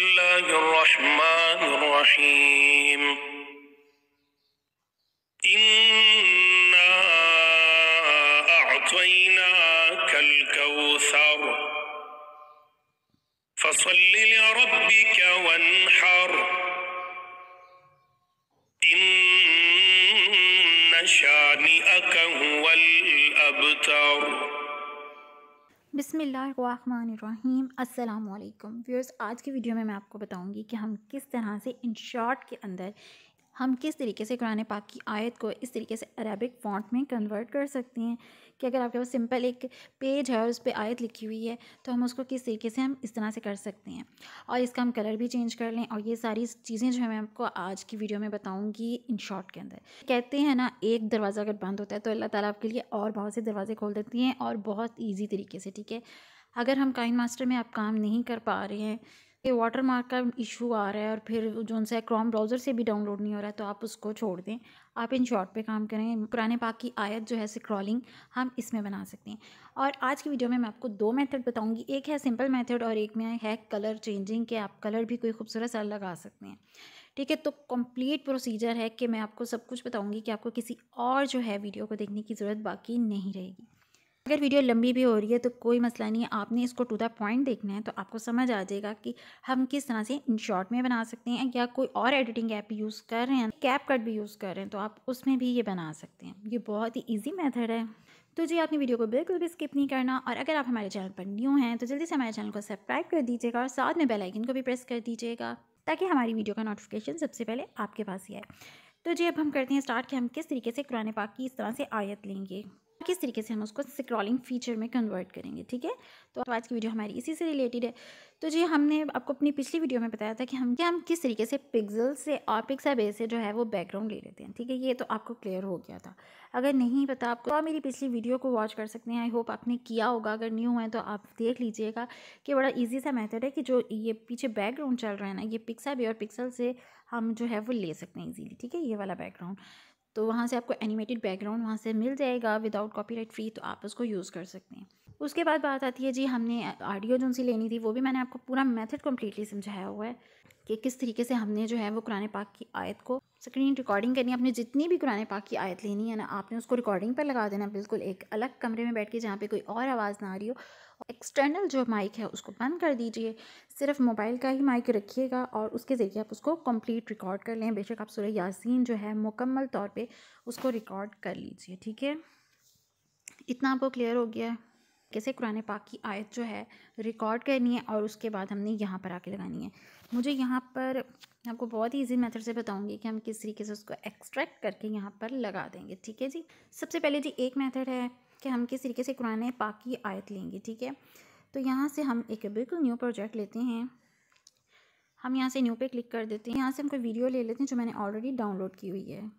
الله الرحمن الرحيم إنا أعطيناك الكوثر فصل لربك وانحر إن شاء बिसमीम् अल्लाम व्यूअर्स आज की वीडियो में मैं आपको बताऊंगी कि हम किस तरह से इन शॉर्ट के अंदर हम किस तरीके से कुरान पाक की आयत को इस तरीके से अरेबिक फॉन्ट में कन्वर्ट कर सकते हैं कि अगर आपके पास सिंपल एक पेज है और उस पर आयत लिखी हुई है तो हम उसको किस तरीके से हम इस तरह से कर सकते हैं और इसका हम कलर भी चेंज कर लें और ये सारी चीज़ें जो है मैं आपको आज की वीडियो में बताऊँगी इन शॉर्ट के अंदर कहते हैं ना एक दरवाज़ा अगर बंद होता है तो अल्लाह ताली आपके लिए और बहुत से दरवाजे खोल देती हैं और बहुत ईजी तरीके से ठीक है अगर हम काइन मास्टर में आप काम नहीं कर पा रहे हैं ये वाटर मार्क का इशू आ रहा है और फिर जो सा क्रोम ब्राउज़र से भी डाउनलोड नहीं हो रहा है तो आप उसको छोड़ दें आप इन शॉर्ट पे काम करें पुराने पाक की आयत जो है स्क्रॉलिंग हम इसमें बना सकते हैं और आज की वीडियो में मैं आपको दो मेथड बताऊंगी एक है सिंपल मेथड और एक में है कलर चेंजिंग के आप कलर भी कोई खूबसूरत सा लगा सकते हैं ठीक है तो कंप्लीट प्रोसीजर है कि मैं आपको सब कुछ बताऊँगी कि आपको किसी और जो है वीडियो को देखने की ज़रूरत बाकी नहीं रहेगी अगर वीडियो लंबी भी हो रही है तो कोई मसला नहीं है आपने इसको टू द पॉइंट देखना है तो आपको समझ आ जाएगा कि हम किस तरह से इन शॉर्ट में बना सकते हैं या कोई और एडिटिंग ऐप यूज़ कर रहे हैं कैप कट भी यूज़ कर रहे हैं तो आप उसमें भी ये बना सकते हैं ये बहुत ही ईजी मैथड है तो जी आपने वीडियो को बिल्कुल भी स्किप नहीं करना और अगर आप हमारे चैनल पर न्यू हैं तो जल्दी से हमारे चैनल को सब्सक्राइब कर दीजिएगा और साथ में बेलाइकन को भी प्रेस कर दीजिएगा ताकि हमारी वीडियो का नोटिफिकेशन सबसे पहले आपके पास ही आए तो जी अब हम करते हैं स्टार्ट कि हम किस तरीके से कुरान पाक की इस तरह से आयत लेंगे किस तरीके से हम उसको स्क्रॉलिंग फीचर में कन्वर्ट करेंगे ठीक है तो आज की वीडियो हमारी इसी से रिलेटेड है तो जी हमने आपको अपनी पिछली वीडियो में बताया था कि हम कि हम किस तरीके से पिक्सल से और पिक्सा बेस से जो है वो बैकग्राउंड ले लेते हैं ठीक है ये तो आपको क्लियर हो गया था अगर नहीं पता आपको तो आप मेरी पिछली वीडियो को वॉच कर सकते हैं आई होप आपने किया होगा अगर न्यू है तो आप देख लीजिएगा कि बड़ा ईजी सा मैथड है कि जो ये पीछे बैकग्राउंड चल रहा है ना ये पिक्सा बे और पिक्सल से हम जो है वो ले सकते हैं ईजीली ठीक है ये वाला बैकग्राउंड तो वहाँ से आपको एनिमेटेड बैकग्राउंड वहाँ से मिल जाएगा विदाउट कॉपीराइट फ्री तो आप उसको यूज़ कर सकते हैं उसके बाद बात आती है जी हमने ऑडियो जो सी लेनी थी वो भी मैंने आपको पूरा मेथड कम्प्लीटली समझाया हुआ है कि किस तरीके से हमने जो है वो कुरान पाक की आयत को स्क्रीन रिकॉर्डिंग करनी है आपने जितनी भी कुरान पाक की आयत लेनी है ना आपने उसको रिकॉर्डिंग पर लगा देना बिल्कुल एक अलग कमरे में बैठ के जहाँ पर कोई और आवाज़ ना आ रही हो एक्सटर्नल जो माइक है उसको बंद कर दीजिए सिर्फ मोबाइल का ही माइक रखिएगा और उसके ज़रिए आप उसको कंप्लीट रिकॉर्ड कर लें बेशक आप सूर्य यासीन जो है मुकम्मल तौर पे उसको रिकॉर्ड कर लीजिए ठीक है इतना आपको क्लियर हो गया कैसे कुरान पाक की आयत जो है रिकॉर्ड करनी है और उसके बाद हमने यहाँ पर आके लगानी है मुझे यहाँ पर आपको बहुत ही ईजी मेथड से बताऊँगी कि हम किस तरीके से उसको एक्सट्रैक्ट करके यहाँ पर लगा देंगे ठीक है जी सबसे पहले जी एक मेथड है कि हम किस तरीके से कुरान पाक की आयत लेंगे ठीक है तो यहाँ से हम एक बिल्कुल न्यू प्रोजेक्ट लेते हैं हम यहाँ से न्यू पे क्लिक कर देते हैं यहाँ से हम कोई वीडियो ले लेते हैं जो मैंने ऑलरेडी डाउनलोड की हुई है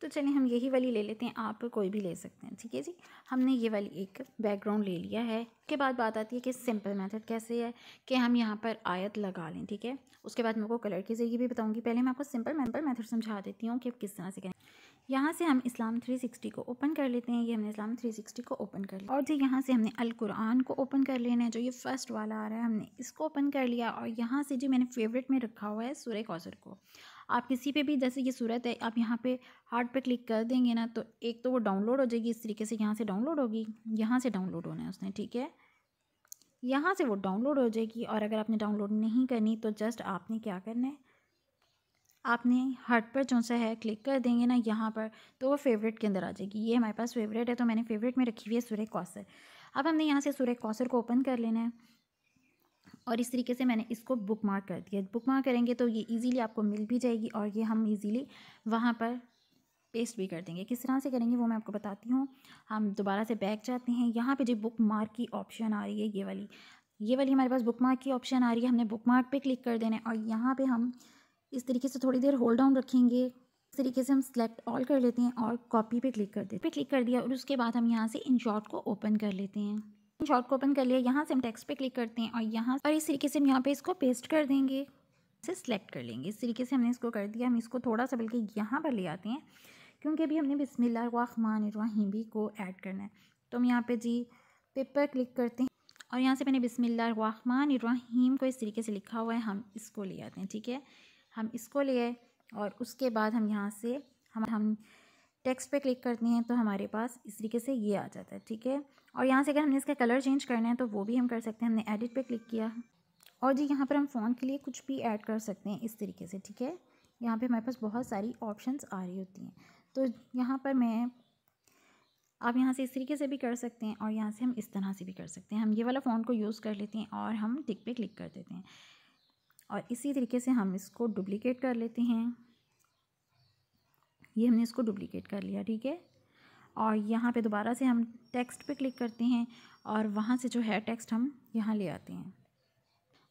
तो चलिए हम यही वाली ले लेते हैं आप कोई भी ले सकते हैं ठीक है जी हमने ये वाली एक बैकग्राउंड ले लिया है उसके बाद बात आती है कि सिंपल मेथड कैसे है कि हम यहाँ पर आयत लगा लें ठीक है उसके बाद मैं आपको कलर के ज़रिए भी बताऊँगी पहले मैं आपको सिंपल मेम्पल मैथड समझा देती हूँ कि आप किस तरह से करें यहाँ से हम इस्लाम 360 को ओपन कर लेते हैं ये हमने इस्लाम 360 को ओपन कर लिया और जी यहाँ से हमने अल कुरान को ओपन कर लेना है जो ये फर्स्ट वाला आ रहा है हमने इसको ओपन कर लिया और यहाँ से जी मैंने फेवरेट में रखा हुआ है सूर्य कौसर को आप किसी पे भी जैसे ये सूरत है आप यहाँ पे हार्ट पे क्लिक कर देंगे ना तो एक तो वो डाउनलोड हो जाएगी इस तरीके से यहाँ से डाउनलोड होगी यहाँ से डाउनलोड होना है उसने ठीक है यहाँ से वो डाउनलोड हो जाएगी और अगर आपने डाउनलोड नहीं करनी तो जस्ट आपने क्या करना है आपने हट पर जो सा है क्लिक कर देंगे ना यहाँ पर तो वो फेवरेट के अंदर आ जाएगी ये हमारे पास फेवरेट है तो मैंने फेवरेट में रखी हुई है सूर्य कौसर अब हमने यहाँ से सूर्य कौसर को ओपन कर लेना है और इस तरीके से मैंने इसको बुक मार्क कर दिया बुक मार्क करेंगे तो ये इजीली आपको मिल भी जाएगी और ये हम इजीली वहाँ पर पेस्ट भी कर देंगे किस तरह से करेंगे वो मैं आपको बताती हूँ हम दोबारा से बैक जाते हैं यहाँ पे जो बुक मार्क की ऑप्शन आ रही है ये वाली ये वाली हमारे पास बुक मार्क की ऑप्शन आ रही है हमने बुक मार्क पर क्लिक कर देना है और यहाँ पर हम इस तरीके से थोड़ी देर होल्ड डाउन रखेंगे इस तरीके से हम सिलेक्ट ऑल कर लेते हैं और कॉपी पे क्लिक कर देते पे क्लिक कर दिया और उसके बाद हम यहाँ से इन शॉर्ट को ओपन कर लेते हैं इन शॉर्ट को ओपन कर लिया यहाँ से हम टेक्स्ट पे क्लिक करते हैं और यहाँ और इस तरीके से हम यहाँ पे इसको पेस्ट कर देंगे इसे सिलेक्ट कर लेंगे इस तरीके से हमने इसको कर दिया हम इसको थोड़ा सा बल्कि यहाँ पर ले आते हैं क्योंकि अभी हमने बिसमिल्लामान भी को ऐड करना है तो हम यहाँ पर जी पेपर क्लिक करते हैं और यहाँ से मैंने बिसमिल्लामान को इस तरीके से लिखा हुआ है हम इसको ले आते हैं ठीक है हम इसको आए और उसके बाद हम यहाँ से हम हम टेक्स्ट पे क्लिक करते हैं तो हमारे पास इस तरीके से ये आ जाता है ठीक है और यहाँ से अगर हमने इसका कलर चेंज करना है तो वो भी हम कर सकते हैं हमने एडिट पे क्लिक किया और जी यहाँ पर हम फ़ोन के लिए कुछ भी ऐड कर सकते हैं इस तरीके से ठीक है यहाँ पे हमारे पास बहुत सारी ऑप्शंस आ रही होती हैं तो यहाँ पर मैं आप यहाँ से इस तरीके से भी कर सकते हैं और यहाँ से हम इस तरह से भी कर सकते हैं हम ये वाला फ़ोन को यूज़ कर लेते हैं और हम टिक पे क्लिक कर देते हैं और इसी तरीके से हम इसको डुप्लीकेट कर लेते हैं ये हमने इसको डुप्लीकेट कर लिया ठीक है और यहाँ पे दोबारा से हम टेक्स्ट पे क्लिक करते हैं और वहाँ से जो है टेक्स्ट हम यहाँ ले आते हैं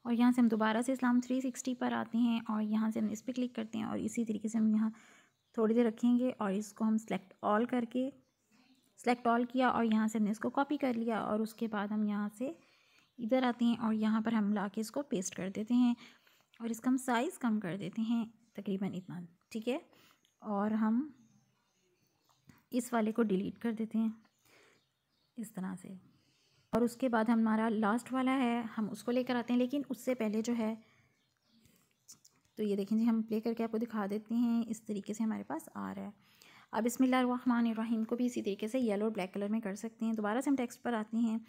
और यहाँ से हम दोबारा से इस्लाम थ्री सिक्सटी पर आते हैं और यहाँ से हम इस पर क्लिक करते हैं और इसी तरीके से हम यहाँ थोड़ी देर रखेंगे और इसको हम सेलेक्ट ऑल करके सेलेक्ट ऑल किया और यहाँ से हमने इसको कॉपी कर लिया और उसके बाद हम यहाँ से इधर आते हैं और यहाँ पर हम ला के इसको पेस्ट कर देते हैं और इसका हम साइज़ कम कर देते हैं तकरीबन इतना ठीक है और हम इस वाले को डिलीट कर देते हैं इस तरह से और उसके बाद हमारा लास्ट वाला है हम उसको लेकर आते हैं लेकिन उससे पहले जो है तो ये देखें जी हम प्ले करके आपको दिखा देते हैं इस तरीके से हमारे पास आ रहा है अब रहीम को भी इसी तरीके से येलो और ब्लैक कलर में कर सकते हैं दोबारा से हम टेक्स्ट पर आते हैं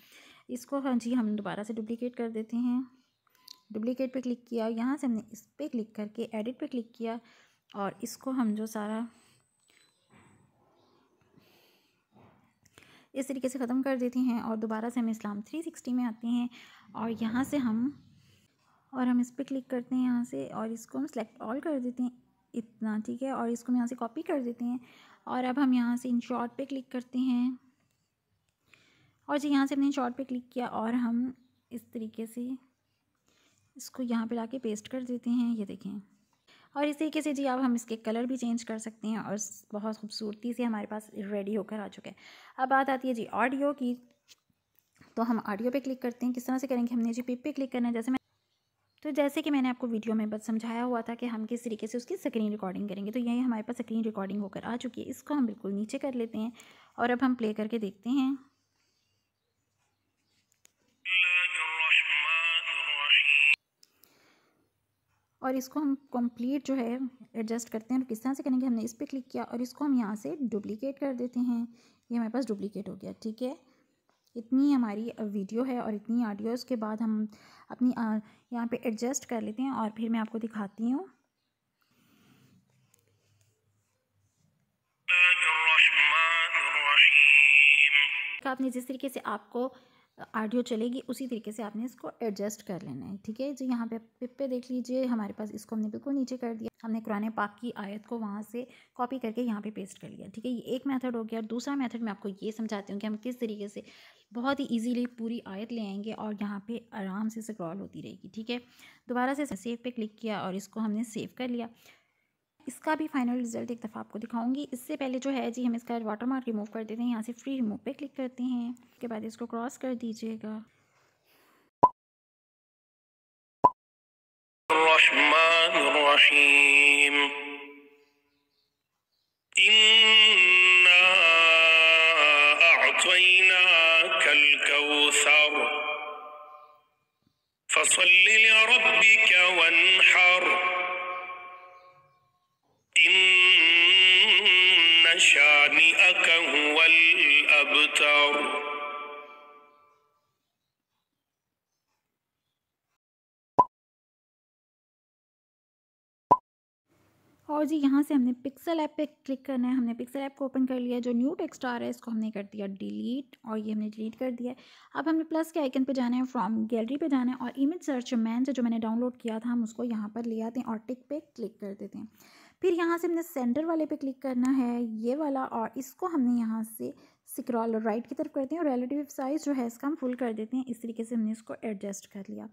इसको हाँ जी हम दोबारा से डुप्लिकेट कर देते हैं डुप्लीकेट पे क्लिक किया यहाँ से हमने इस पर क्लिक करके एडिट पे क्लिक किया और इसको हम जो सारा इस तरीके से ख़त्म कर देते हैं और दोबारा से हम इस्लाम थ्री सिक्सटी में आते हैं और यहाँ से हम और हम इस पर क्लिक करते हैं यहाँ से और इसको हम सेलेक्ट ऑल कर देते हैं इतना ठीक है और इसको हम यहाँ से कॉपी कर देते हैं और अब हम यहाँ से इन शॉर्ट पे क्लिक करते हैं और जी यहाँ से हमने शॉर्ट पे क्लिक किया और हम इस तरीके से इसको यहाँ पे ला के पेस्ट कर देते हैं ये देखें और इस तरीके से जी अब हम इसके कलर भी चेंज कर सकते हैं और बहुत खूबसूरती से हमारे पास रेडी होकर आ चुके हैं अब बात आती है जी ऑडियो की तो हम ऑडियो पे क्लिक करते हैं किस तरह से करेंगे हमने जी पिप पे क्लिक करना है जैसे मैं तो जैसे कि मैंने आपको वीडियो में बस समझाया हुआ था कि हम किस तरीके से उसकी स्क्रीन रिकॉर्डिंग करेंगे तो यही हमारे पास स्क्रीन रिकॉर्डिंग होकर आ चुकी है इसको हम बिल्कुल नीचे कर लेते हैं और अब हम प्ले करके देखते हैं और इसको हम कंप्लीट जो है एडजस्ट करते हैं और किस तरह से करेंगे हमने इस पर क्लिक किया और इसको हम यहाँ से डुप्लीकेट कर देते हैं ये हमारे पास डुप्लीकेट हो गया ठीक है इतनी हमारी वीडियो है और इतनी ऑडियो उसके बाद हम अपनी यहाँ पे एडजस्ट कर लेते हैं और फिर मैं आपको दिखाती हूँ आपने जिस तरीके से आपको आडियो चलेगी उसी तरीके से आपने इसको एडजस्ट कर लेना है ठीक है जो यहाँ पे पिप पे देख लीजिए हमारे पास इसको हमने बिल्कुल नीचे कर दिया हमने कुरान पाक की आयत को वहाँ से कॉपी करके यहाँ पे पेस्ट कर लिया ठीक है ये एक मेथड हो गया और दूसरा मेथड मैं आपको ये समझाती हूँ कि हम किस तरीके से बहुत ही ईजीली पूरी आयत ले आएंगे और यहाँ पर आराम से स्क्रॉल होती रहेगी ठीक है दोबारा से सेव पे क्लिक किया और इसको हमने सेव कर लिया इसका भी फाइनल रिजल्ट एक दफ़ा आपको दिखाऊंगी इससे पहले जो है जी हम इसका वाटर मार्क रिमूव कर देते हैं यहाँ से फ्री रिमूव पे क्लिक करते हैं उसके बाद इसको क्रॉस कर दीजिएगा الأبتر और जी यहाँ से हमने पिक्सल ऐप पे क्लिक करना है हमने पिक्सल ऐप को ओपन कर लिया जो न्यू टेक्स्ट आ रहा है इसको हमने कर दिया डिलीट और ये हमने डिलीट कर दिया अब हमने प्लस के आइकन पे जाना है फ्रॉम गैलरी पे जाना है और इमेज सर्च मैन से जो मैंने डाउनलोड किया था हम उसको यहाँ पर ले आते हैं और टिक पे क्लिक कर देते हैं फिर यहाँ से हमने सेंटर वाले पे क्लिक करना है ये वाला और इसको हमने यहाँ से सिक्रॉल राइट की तरफ करते हैं और रेलेटिव साइज़ जो है इसका हम फुल कर देते हैं इस तरीके से हमने इसको एडजस्ट कर लिया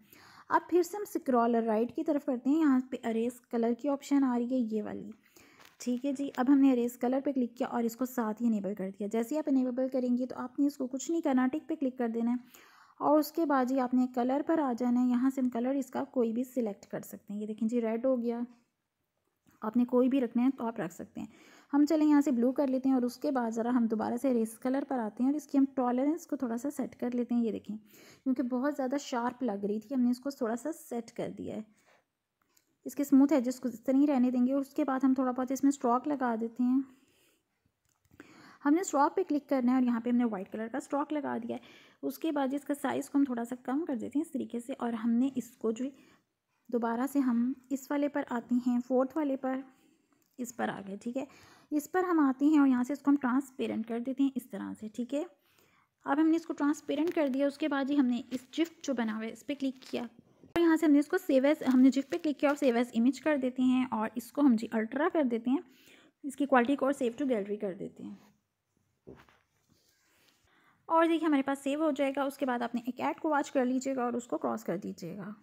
अब फिर से हम सिक्रॉल राइट की तरफ करते हैं यहाँ पे अरेस कलर की ऑप्शन आ रही है ये वाली ठीक है जी अब हमने अरेस कलर पे क्लिक किया और इसको साथ ही इनेबल कर दिया जैसे ही आप इनेबल करेंगे तो आपने इसको कुछ नहीं करना टिक पे क्लिक कर देना है और उसके बाद जी आपने कलर पर आ जाना है यहाँ से हम कलर इसका कोई भी सिलेक्ट कर सकते हैं ये देखें जी रेड हो गया आपने कोई भी रखना है तो आप रख सकते हैं हम चले यहाँ से ब्लू कर लेते हैं और उसके बाद ज़रा हम दोबारा से रेस कलर पर आते हैं और इसकी हम टॉलरेंस को थोड़ा सा सेट कर लेते हैं ये देखें क्योंकि बहुत ज़्यादा शार्प लग रही थी हमने इसको थोड़ा सा सेट कर दिया है इसके स्मूथ है जिसको इस तरह ही रहने देंगे और उसके बाद हम थोड़ा बहुत इसमें स्ट्रॉक लगा देते हैं हमने स्ट्रॉक पे क्लिक करना है और यहाँ पे हमने वाइट कलर का स्ट्रॉक लगा दिया है उसके बाद इसका साइज़ को हम थोड़ा सा कम कर देते हैं इस तरीके से और हमने इसको जो है दोबारा से हम इस वाले पर आते हैं फोर्थ वाले पर इस पर आ गए ठीक है इस पर हम आते हैं और यहाँ से इसको हम ट्रांसपेरेंट कर देते हैं इस तरह से ठीक है अब हमने इसको ट्रांसपेरेंट कर दिया उसके बाद ही हमने इस जिफ्ट जो बना हुआ है इस पर क्लिक किया और यहाँ से हमने इसको सेव हमने जिफ्ट पे क्लिक किया और सेवेज इमेज कर देते हैं और इसको हम जी अल्ट्रा कर देते हैं इसकी क्वालिटी को और सेव टू गैलरी कर देते हैं और देखिए हमारे पास सेव हो जाएगा उसके बाद आपने एक ऐड को वॉच कर लीजिएगा और उसको क्रॉस कर दीजिएगा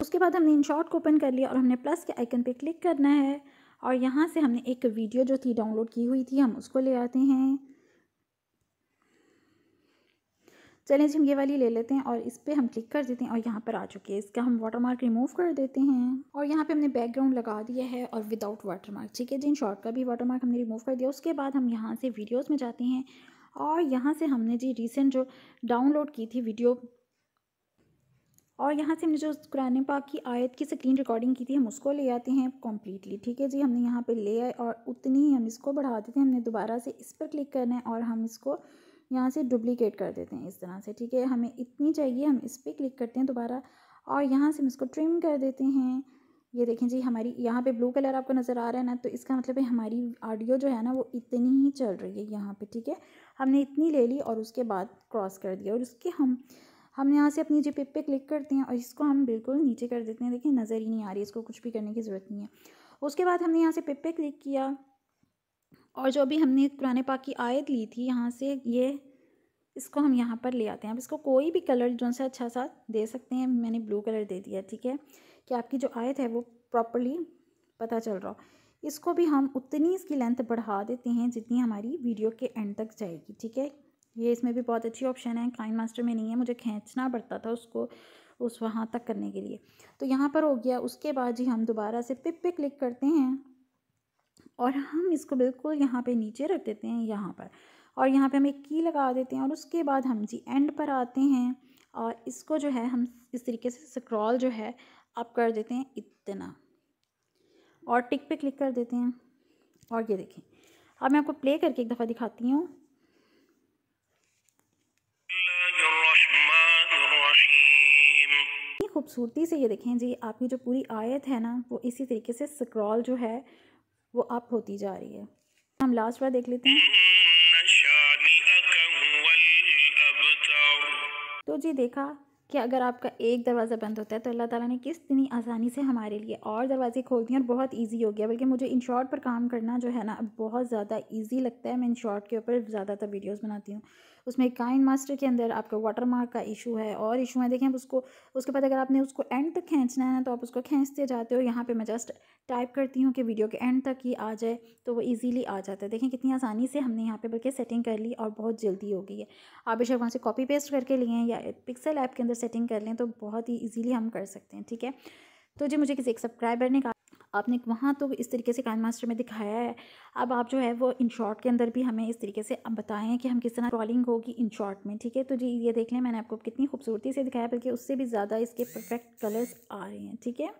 उसके बाद हमने इन शॉर्ट को ओपन कर लिया और हमने प्लस के आइकन पे क्लिक करना है और यहाँ से हमने एक वीडियो जो थी डाउनलोड की हुई थी हम उसको ले आते हैं चलें जी हम ये वाली ले लेते हैं और इस पर हम क्लिक कर देते हैं और यहाँ पर आ चुके हैं इसका हम वाटरमार्क रिमूव कर देते हैं और यहाँ पे हमने बैकग्राउंड लगा दिया है और विदाउट वाटरमार्क ठीक है जी इन शॉर्ट का भी वाटरमार्क हमने रिमूव कर दिया उसके बाद हम यहाँ से वीडियोज़ में जाते हैं और यहाँ से हमने जी रिसेंट जो डाउनलोड की थी वीडियो और यहाँ से हमने जो कुरान पाक की आयत की स्क्रीन रिकॉर्डिंग की थी हम उसको ले आते हैं कम्प्लीटली ठीक है जी हमने यहाँ पे ले आए और उतनी ही हम इसको बढ़ा देते हैं हमने दोबारा से इस पर क्लिक करना है और हम इसको यहाँ से डुप्लिकेट कर देते हैं इस तरह से ठीक है हमें इतनी चाहिए हम इस पर क्लिक करते हैं दोबारा और यहाँ से हम इसको ट्रिम कर देते हैं ये देखें जी हमारी यहाँ पे ब्लू कलर आपको नज़र आ रहा है ना तो इसका मतलब है हमारी ऑडियो जो है ना वो इतनी ही चल रही है यहाँ पे ठीक है हमने इतनी ले ली और उसके बाद क्रॉस कर दिया और उसके हम हम यहाँ से अपनी जी पे क्लिक करते हैं और इसको हम बिल्कुल नीचे कर देते हैं देखिए नज़र ही नहीं आ रही इसको कुछ भी करने की ज़रूरत नहीं है उसके बाद हमने यहाँ से पिप पे क्लिक किया और जो भी हमने पुराने पाक की आयत ली थी यहाँ से ये इसको हम यहाँ पर ले आते हैं अब इसको कोई भी कलर जो सा अच्छा सा दे सकते हैं मैंने ब्लू कलर दे दिया ठीक है कि आपकी जो आयत है वो प्रॉपरली पता चल रहा हो इसको भी हम उतनी इसकी लेंथ बढ़ा देते हैं जितनी हमारी वीडियो के एंड तक जाएगी ठीक है ये इसमें भी बहुत अच्छी ऑप्शन है काइन मास्टर में नहीं है मुझे खींचना पड़ता था उसको उस वहाँ तक करने के लिए तो यहाँ पर हो गया उसके बाद जी हम दोबारा से पिप पे क्लिक करते हैं और हम इसको बिल्कुल यहाँ पे नीचे रख देते हैं यहाँ पर और यहाँ पे हम एक की लगा देते हैं और उसके बाद हम जी एंड पर आते हैं और इसको जो है हम इस तरीके से स्क्रॉल जो है आप कर देते हैं इतना और टिक पे क्लिक कर देते हैं और ये देखें अब मैं आपको प्ले करके एक दफ़ा दिखाती हूँ खूबसूरती से ये देखें जी आपकी जो पूरी आयत है ना वो इसी तरीके से स्क्रॉल जो है वो अप होती जा रही है हम लास्ट बार देख लेते हैं तो जी देखा कि अगर आपका एक दरवाज़ा बंद होता है तो अल्लाह ताला ने इतनी आसानी से हमारे लिए और दरवाजे खोल दिए और बहुत इजी हो गया बल्कि मुझे इन शॉर्ट पर काम करना जो है ना बहुत ज़्यादा इजी लगता है मैं इन शॉर्ट के ऊपर ज़्यादातर वीडियोस बनाती हूँ उसमें काइन मास्टर के अंदर आपका वाटर मार्क का इशू है और इशू है देखें आप उसको उसके बाद अगर आपने उसको एंड तक खींचना है तो आप उसको खींचते जाते हो यहाँ पर मैं जस्ट टाइप करती हूँ कि वीडियो के एंड तक ही आ जाए तो वो ईजिली आ जाता है देखें कितनी आसानी से हमने यहाँ पर बल्कि सेटिंग कर ली और बहुत जल्दी हो गई है आप बेशक वहाँ से कॉपी पेस्ट करके लिए हैं या पिक्सल ऐप के अंदर सेटिंग कर लें तो बहुत ही ईजीली हम कर सकते हैं ठीक है तो जी मुझे किसी एक सब्सक्राइबर ने कहा आपने वहाँ तो इस तरीके से क्राइम मास्टर में दिखाया है अब आप जो है वो इन शॉर्ट के अंदर भी हमें इस तरीके से अब बताएं कि हम किस तरह ट्रॉलिंग होगी इन शॉर्ट में ठीक है तो जी ये देख लें मैंने आपको कितनी खूबसूरती से दिखाया बल्कि उससे भी ज़्यादा इसके परफेक्ट कलर्स आ रहे हैं ठीक है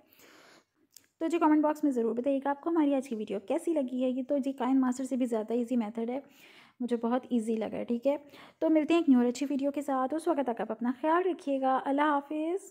तो जी कमेंट बॉक्स में ज़रूर बताइएगा आपको हमारी आज की वीडियो कैसी लगी है ये तो जी काइन मास्टर से भी ज़्यादा इजी मेथड है मुझे बहुत इजी लगा ठीक है तो मिलते हैं एक न्यूर अच्छी वीडियो के साथ उस वक्त तक आप अपना ख्याल रखिएगा अल्लाह हाफिज़